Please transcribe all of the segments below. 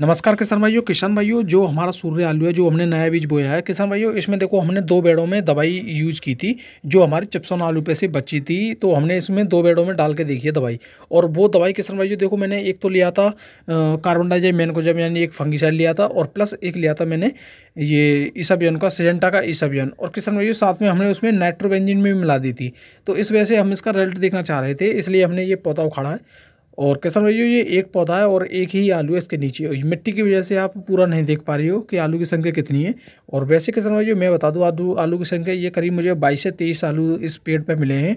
नमस्कार किसान भाइयों किसान भाइयों जो हमारा सूर्य आलू है जो हमने नया बीज बोया है किसान भाइयों इसमें देखो हमने दो बेड़ों में दवाई यूज की थी जो हमारी चिप्सन आलू पे से बची थी तो हमने इसमें दो बेड़ों में डाल के देखी है दवाई और वो दवाई किसान भाइयों देखो मैंने एक तो लिया था कार्बन डाइजाइड जब यानी एक फंगीसाइड लिया था और प्लस एक लिया था मैंने ये ईसाबियन का सिजेंटा का ईसाबियन और किसान भाइयों साथ में हमने उसमें नाइट्रोबेंजिन भी मिला दी थी तो इस वजह से हम इसका रिजल्ट देखना चाह रहे थे इसलिए हमने ये पौधा उखाड़ा है और किसान भाई ये एक पौधा है और एक ही आलू है इसके नीचे मिट्टी की वजह से आप पूरा नहीं देख पा रही हो कि आलू की संख्या कितनी है और वैसे किसान भाई मैं बता दूँ आलू आलू की संख्या ये करीब मुझे बाईस से तेईस आलू इस पेड़ पर मिले हैं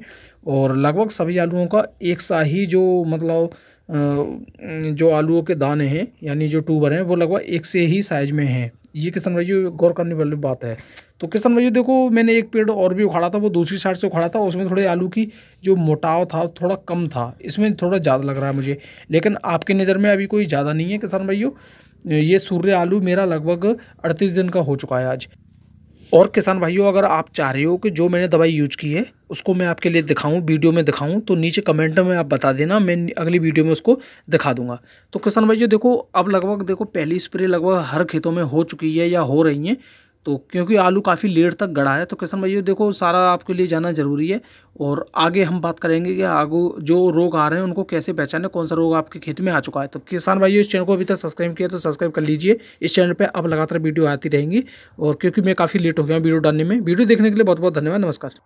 और लगभग सभी आलुओं का एक सा ही जो मतलब जो आलूओं के दाने हैं यानी जो टूबर हैं वो लगभग एक से ही साइज़ में हैं ये किसान भाइयों गौर करने वाली बात है तो किसान भाइयों देखो मैंने एक पेड़ और भी उखाड़ा था वो दूसरी साइड से उखाड़ा था उसमें थोड़े आलू की जो मोटाव था थोड़ा कम था इसमें थोड़ा ज़्यादा लग रहा है मुझे लेकिन आपकी नज़र में अभी कोई ज़्यादा नहीं है किसान भाइयों ये सूर्य आलू मेरा लगभग अड़तीस दिन का हो चुका है आज और किसान भाइयों अगर आप चाह रहे हो कि जो मैंने दवाई यूज की है उसको मैं आपके लिए दिखाऊं वीडियो में दिखाऊं तो नीचे कमेंट में आप बता देना मैं अगली वीडियो में उसको दिखा दूंगा तो किसान भाइयों देखो अब लगभग देखो पहली स्प्रे लगभग हर खेतों में हो चुकी है या हो रही हैं तो क्योंकि आलू काफ़ी लेट तक गड़ा है तो किसान भाइयों देखो सारा आपके लिए जाना ज़रूरी है और आगे हम बात करेंगे कि आगो जो रोग आ रहे हैं उनको कैसे पहचाने कौन सा रोग आपके खेत में आ चुका है तो किसान भाइयों इस चैनल को अभी तक सब्सक्राइब किया तो सब्सक्राइब कर लीजिए इस चैनल पर अब लगातार वीडियो आती रहेंगी और क्योंकि मैं काफ़ी लेट हो गया वीडियो डालने में वीडियो देखने के लिए बहुत बहुत धन्यवाद नमस्कार